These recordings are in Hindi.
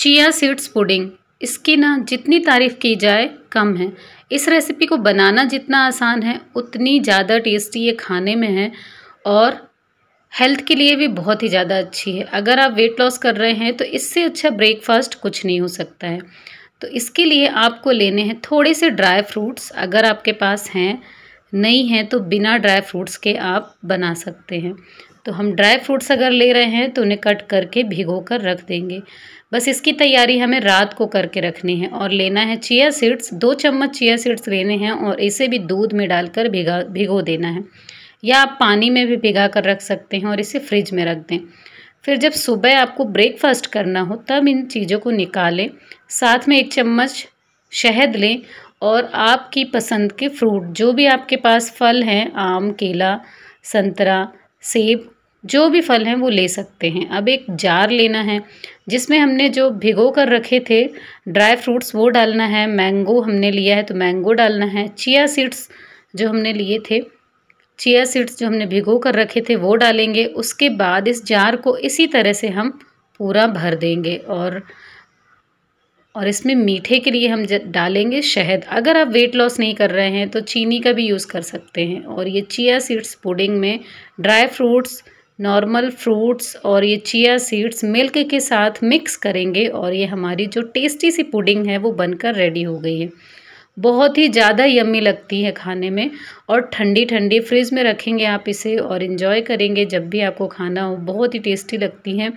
चिया सीड्स पुडिंग इसकी ना जितनी तारीफ़ की जाए कम है इस रेसिपी को बनाना जितना आसान है उतनी ज़्यादा टेस्टी ये खाने में है और हेल्थ के लिए भी बहुत ही ज़्यादा अच्छी है अगर आप वेट लॉस कर रहे हैं तो इससे अच्छा ब्रेकफास्ट कुछ नहीं हो सकता है तो इसके लिए आपको लेने हैं थोड़े से ड्राई फ्रूट्स अगर आपके पास हैं नहीं हैं तो बिना ड्राई फ्रूट्स के आप बना सकते हैं तो हम ड्राई फ्रूट्स अगर ले रहे हैं तो उन्हें कट करके भिगो कर रख देंगे बस इसकी तैयारी हमें रात को करके रखनी है और लेना है चिया सीड्स दो चम्मच चिया सीड्स लेने हैं और इसे भी दूध में डालकर भिगा भिगो देना है या आप पानी में भी भिगा कर रख सकते हैं और इसे फ्रिज में रख दें फिर जब सुबह आपको ब्रेकफास्ट करना हो तब इन चीज़ों को निकालें साथ में एक चम्मच शहद लें और आपकी पसंद के फ्रूट जो भी आपके पास फल हैं आम केला संतरा सेब जो भी फल हैं वो ले सकते हैं अब एक जार लेना है जिसमें हमने जो भिगो कर रखे थे ड्राई फ्रूट्स वो डालना है मैंगो हमने लिया है तो मैंगो डालना है चिया सीड्स जो हमने लिए थे चिया सीड्स जो हमने भिगो कर रखे थे वो डालेंगे उसके बाद इस जार को इसी तरह से हम पूरा भर देंगे और और इसमें मीठे के लिए हम डालेंगे शहद अगर आप वेट लॉस नहीं कर रहे हैं तो चीनी का भी यूज़ कर सकते हैं और ये चिया सीड्स पुडिंग में ड्राई फ्रूट्स नॉर्मल फ्रूट्स और ये चिया सीड्स मिल्क के साथ मिक्स करेंगे और ये हमारी जो टेस्टी सी पुडिंग है वो बनकर रेडी हो गई है बहुत ही ज़्यादा यम्मी लगती है खाने में और ठंडी ठंडी फ्रिज में रखेंगे आप इसे और इन्जॉय करेंगे जब भी आपको खाना हो बहुत ही टेस्टी लगती है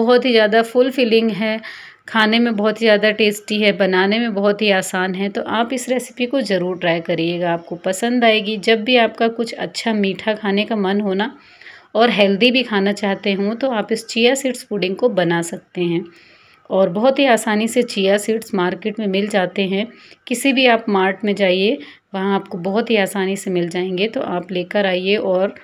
बहुत ही ज़्यादा फुल फीलिंग है खाने में बहुत ही ज़्यादा टेस्टी है बनाने में बहुत ही आसान है तो आप इस रेसिपी को ज़रूर ट्राई करिएगा आपको पसंद आएगी जब भी आपका कुछ अच्छा मीठा खाने का मन होना और हेल्दी भी खाना चाहते हों तो आप इस चिया सीड्स पुडिंग को बना सकते हैं और बहुत ही आसानी से चिया सीड्स मार्केट में मिल जाते हैं किसी भी आप मार्ट में जाइए वहाँ आपको बहुत ही आसानी से मिल जाएंगे तो आप लेकर आइए और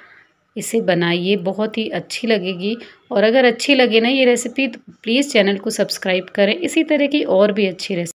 इसे बनाइए बहुत ही अच्छी लगेगी और अगर अच्छी लगे ना ये रेसिपी तो प्लीज़ चैनल को सब्सक्राइब करें इसी तरह की और भी अच्छी रेसिपी